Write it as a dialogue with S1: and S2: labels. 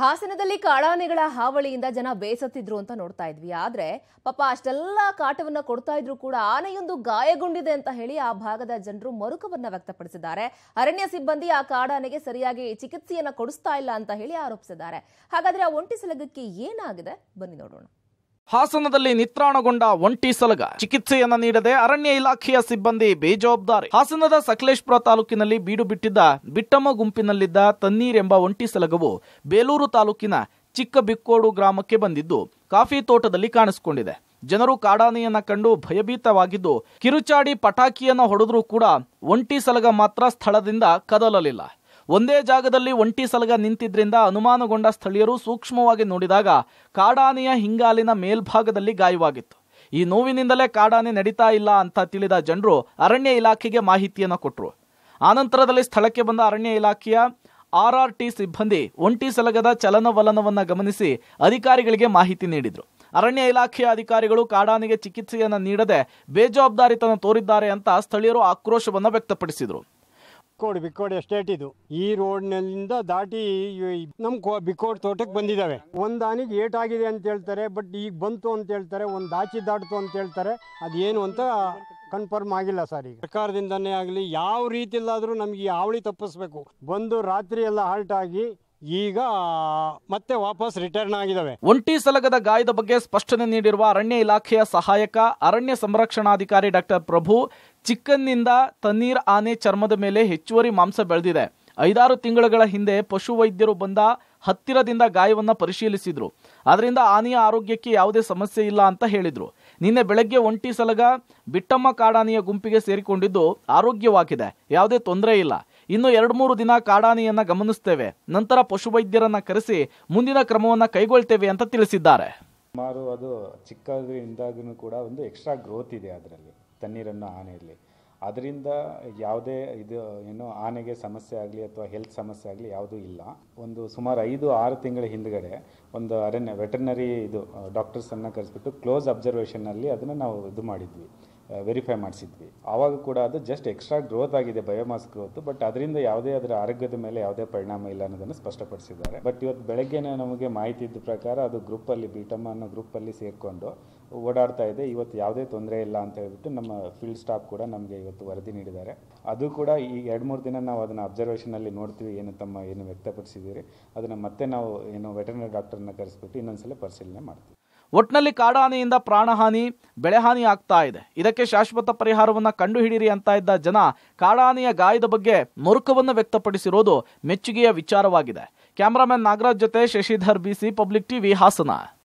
S1: ಹಾಸನದಲ್ಲಿ ಕಾಡಾನೆಗಳ ಹಾವಳಿಯಿಂದ ಜನ ಬೇಸತ್ತಿದ್ರು ಅಂತ ನೋಡ್ತಾ ಇದ್ವಿ ಆದ್ರೆ ಪಾಪ ಅಷ್ಟೆಲ್ಲ ಕಾಟವನ್ನ ಕೊಡ್ತಾ ಇದ್ರು ಕೂಡ ಆನೆಯೊಂದು ಗಾಯಗೊಂಡಿದೆ ಅಂತ ಹೇಳಿ ಆ ಭಾಗದ ಜನರು ಮರುಕವನ್ನ ವ್ಯಕ್ತಪಡಿಸಿದ್ದಾರೆ ಅರಣ್ಯ ಸಿಬ್ಬಂದಿ ಆ ಕಾಡಾನೆಗೆ ಸರಿಯಾಗಿ ಚಿಕಿತ್ಸೆಯನ್ನ ಕೊಡಿಸ್ತಾ ಇಲ್ಲ ಅಂತ ಹೇಳಿ ಆರೋಪಿಸಿದ್ದಾರೆ ಹಾಗಾದ್ರೆ ಆ ಒಂಟಿ ಸಲಗಕ್ಕೆ ಏನಾಗಿದೆ ಬನ್ನಿ ನೋಡೋಣ ಹಾಸನದಲ್ಲಿ ನಿತ್ರಾಣಗೊಂಡ ಒಂಟಿ ಸಲಗ ಚಿಕಿತ್ಸೆಯನ್ನು ನೀಡದೆ ಅರಣ್ಯ ಇಲಾಖೆಯ ಸಿಬ್ಬಂದಿ ಬೇಜವಾಬ್ದಾರಿ ಹಾಸನದ ಸಕಲೇಶ್ಪುರ ತಾಲೂಕಿನಲ್ಲಿ ಬೀಡು ಬಿಟ್ಟಿದ್ದ ಬಿಟ್ಟಮ್ಮ ಗುಂಪಿನಲ್ಲಿದ್ದ ತನ್ನೀರ್ ಎಂಬ ಒಂಟಿ ಸಲಗವು ಬೇಲೂರು ತಾಲೂಕಿನ ಚಿಕ್ಕಬಿಕ್ಕೋಡು ಗ್ರಾಮಕ್ಕೆ ಬಂದಿದ್ದು ಕಾಫಿ ತೋಟದಲ್ಲಿ ಕಾಣಿಸಿಕೊಂಡಿದೆ ಜನರು ಕಾಡಾನೆಯನ್ನ ಕಂಡು ಭಯಭೀತವಾಗಿದ್ದು ಕಿರುಚಾಡಿ ಪಟಾಕಿಯನ್ನು ಹೊಡೆದ್ರೂ ಕೂಡ ಒಂಟಿ ಸಲಗ ಮಾತ್ರ ಸ್ಥಳದಿಂದ ಕದಲಲಿಲ್ಲ ಒಂದೇ ಜಾಗದಲ್ಲಿ ಒಂಟಿ ಸಲಗ ನಿಂತಿದ್ದರಿಂದ ಅನುಮಾನಗೊಂಡ ಸ್ಥಳೀಯರು ಸೂಕ್ಷ್ಮವಾಗಿ ನೋಡಿದಾಗ ಕಾಡಾನೆಯ ಹಿಂಗಾಲಿನ ಮೇಲ್ಭಾಗದಲ್ಲಿ ಗಾಯವಾಗಿತ್ತು ಈ ನೋವಿನಿಂದಲೇ ಕಾಡಾನೆ ನಡೀತಾ ಇಲ್ಲ ಅಂತ ತಿಳಿದ ಜನರು ಅರಣ್ಯ ಇಲಾಖೆಗೆ ಮಾಹಿತಿಯನ್ನು ಕೊಟ್ಟರು ಆನಂತರದಲ್ಲಿ ಸ್ಥಳಕ್ಕೆ ಬಂದ ಅರಣ್ಯ ಇಲಾಖೆಯ ಆರ್ ಆರ್ ಟಿ ಸಿಬ್ಬಂದಿ ಒಂಟಿ ಸಲಗದ ಚಲನವಲನವನ್ನು ಗಮನಿಸಿ ಅಧಿಕಾರಿಗಳಿಗೆ ಮಾಹಿತಿ ನೀಡಿದರು ಅರಣ್ಯ ಇಲಾಖೆಯ ಅಧಿಕಾರಿಗಳು ಕಾಡಾನೆಗೆ ಚಿಕಿತ್ಸೆಯನ್ನು ನೀಡದೆ ಬೇಜವಾಬ್ದಾರಿತನ ತೋರಿದ್ದಾರೆ ಅಂತ ಸ್ಥಳೀಯರು ಆಕ್ರೋಶವನ್ನು ವ್ಯಕ್ತಪಡಿಸಿದರು
S2: ಬಿಕ್ಕೋಡ್ ಬಿಕ್ಕೋಡ್ ಎಸ್ಟೇಟ್ ಇದು ಈ ರೋಡ್ನಲ್ಲಿಂದ ದಾಟಿ ನಮ್ ಬಿಕ್ಕೋಡ್ ತೋಟಕ್ಕೆ ಬಂದಿದ್ದಾವೆ ಒಂದ್ ಆನಿಗೆ ಏಟ್ ಆಗಿದೆ ಅಂತ ಹೇಳ್ತಾರೆ ಬಟ್ ಈಗ ಬಂತು ಅಂತ ಹೇಳ್ತಾರೆ ಒಂದು ದಾಚಿ ದಾಟ್ತು ಅಂತ ಹೇಳ್ತಾರೆ ಅದೇನು ಅಂತ ಕನ್ಫರ್ಮ್ ಆಗಿಲ್ಲ ಸರ್ ಈಗ ಸರ್ಕಾರದಿಂದನೇ ಆಗಲಿ ಯಾವ ಇಲ್ಲಾದರೂ ನಮಗೆ ಈ ಹಾವಳಿ ತಪ್ಪಿಸ್ಬೇಕು ಬಂದು ರಾತ್ರಿ ಎಲ್ಲ ಹಾಲ್ಟ್ ಆಗಿ ಈಗ
S1: ಮತ್ತೆ ವಾಪಸ್ ರಿಟರ್ನ್ ಆಗಿದ್ದಾವೆ ಒಂಟಿ ಸಲಗದ ಗಾಯದ ಬಗ್ಗೆ ಸ್ಪಷ್ಟನೆ ನೀಡಿರುವ ಅರಣ್ಯ ಇಲಾಖೆಯ ಸಹಾಯಕ ಅರಣ್ಯ ಸಂರಕ್ಷಣಾಧಿಕಾರಿ ಡಾಕ್ಟರ್ ಪ್ರಭು ಚಿಕ್ಕನ್ನಿಂದ ತನ್ನೀರ್ ಆನೆ ಚರ್ಮದ ಮೇಲೆ ಹೆಚ್ಚುವರಿ ಮಾಂಸ ಬೆಳೆದಿದೆ ಐದಾರು ತಿಂಗಳುಗಳ ಹಿಂದೆ ಪಶುವೈದ್ಯರು ಬಂದ ಹತ್ತಿರದಿಂದ ಗಾಯವನ್ನು ಪರಿಶೀಲಿಸಿದ್ರು ಅದರಿಂದ ಆನೆಯ ಆರೋಗ್ಯಕ್ಕೆ ಯಾವುದೇ ಸಮಸ್ಯೆ ಇಲ್ಲ ಅಂತ ಹೇಳಿದರು ನಿನ್ನೆ ಬೆಳಗ್ಗೆ ಒಂಟಿ ಸಲಗ ಬಿಟ್ಟಮ್ಮ ಕಾಡಾನೆಯ ಗುಂಪಿಗೆ ಸೇರಿಕೊಂಡಿದ್ದು ಆರೋಗ್ಯವಾಗಿದೆ ಯಾವುದೇ ತೊಂದರೆ ಇಲ್ಲ ಇನ್ನು ಎರಡು ಮೂರು ದಿನ ಕಾಡಾನೆಯನ್ನ ಗಮನಿಸ್ತೇವೆ ನಂತರ ಪಶುವೈದ್ಯರನ್ನ ಕರೆಸಿ ಮುಂದಿನ ಕ್ರಮವನ್ನ ಕೈಗೊಳ್ತೇವೆ ಅಂತ ತಿಳಿಸಿದ್ದಾರೆ
S3: ಸುಮಾರು ಅದು ಚಿಕ್ಕದ್ರಿಂದಾಗೂ ಕೂಡ ಒಂದು ಎಕ್ಸ್ಟ್ರಾ ಗ್ರೋತ್ ಇದೆ ಅದರಲ್ಲಿ ತಣ್ಣೀರನ್ನು ಆನೆಯಲ್ಲಿ ಅದರಿಂದ ಯಾವುದೇ ಇದು ಏನು ಆನೆಗೆ ಸಮಸ್ಯೆ ಆಗಲಿ ಅಥವಾ ಹೆಲ್ತ್ ಸಮಸ್ಯೆ ಆಗಲಿ ಯಾವುದೂ ಇಲ್ಲ ಒಂದು ಸುಮಾರು ಐದು ಆರು ತಿಂಗಳ ಹಿಂದ್ಗಡೆ ಒಂದು ಅರಣ್ಯ ವೆಟರ್ನರಿ ಇದು ಡಾಕ್ಟರ್ಸನ್ನು ಕರೆಸ್ಬಿಟ್ಟು ಕ್ಲೋಸ್ ಅಬ್ಸರ್ವೇಷನ್ನಲ್ಲಿ ಅದನ್ನು ನಾವು ಇದು ಮಾಡಿದ್ವಿ ವೆರಿಫೈ ಮಾಡಿಸಿದ್ವಿ ಆವಾಗ ಕೂಡ ಅದು ಜಸ್ಟ್ ಎಕ್ಸ್ಟ್ರಾ ಗ್ರೋತ್ ಆಗಿದೆ ಬಯೋಮಾಸ್ ಗ್ರೋತ್ ಬಟ್ ಅದರಿಂದ ಯಾವುದೇ ಅದರ ಆರೋಗ್ಯದ ಮೇಲೆ ಯಾವುದೇ ಪರಿಣಾಮ ಇಲ್ಲ ಅನ್ನೋದನ್ನು ಸ್ಪಷ್ಟಪಡಿಸಿದ್ದಾರೆ ಬಟ್ ಇವತ್ತು ಬೆಳಗ್ಗೆನೇ ನಮಗೆ ಮಾಹಿತಿ ಇದ್ದ ಪ್ರಕಾರ ಅದು ಗ್ರೂಪಲ್ಲಿ ಬಿಟಮ್ಮ ಅನ್ನೋ ಗ್ರೂಪಲ್ಲಿ ಸೇರಿಕೊಂಡು ಓಡಾಡ್ತಾ ಇದೆ ಇವತ್ತು ಯಾವುದೇ ತೊಂದರೆ ಇಲ್ಲ ಅಂತ ಹೇಳ್ಬಿಟ್ಟು ನಮ್ಮ ಫೀಲ್ಡ್ ಸ್ಟಾಫ್ ಕೂಡ ನಮಗೆ ಇವತ್ತು ವರದಿ ನೀಡಿದ್ದಾರೆ ಅದು ಕೂಡ ಈ ಎರಡು ಮೂರು ದಿನ ನಾವು ಅದನ್ನು ಅಬ್ಸರ್ವೇಷನಲ್ಲಿ ನೋಡ್ತೀವಿ ಏನು ತಮ್ಮ ಏನು ವ್ಯಕ್ತಪಡಿಸಿದ್ದೀರಿ ಅದನ್ನು ಮತ್ತೆ ನಾವು
S1: ಏನು ವೆಟರ್ನರಿ ಡಾಕ್ಟರ್ನ ಕರೆಸ್ಬಿಟ್ಟು ಸಲ ಪರಿಶೀಲನೆ ಮಾಡ್ತೀವಿ ಒಟ್ನಲ್ಲಿ ಕಾಡಾನೆಯಿಂದ ಪ್ರಾಣಹಾನಿ ಬೆಳೆಹಾನಿ ಆಗ್ತಾ ಇದೆ ಇದಕ್ಕೆ ಶಾಶ್ವತ ಪರಿಹಾರವನ್ನು ಕಂಡುಹಿಡಿಯಿರಿ ಅಂತ ಇದ್ದ ಜನ ಕಾಡಾನೆಯ ಗಾಯದ ಬಗ್ಗೆ ಮುರುಕವನ್ನು ವ್ಯಕ್ತಪಡಿಸಿರೋದು ಮೆಚ್ಚುಗೆಯ ವಿಚಾರವಾಗಿದೆ ಕ್ಯಾಮರಾಮನ್ ನಾಗರಾಜ್ ಜೊತೆ Shashidhar B C public TV Hassan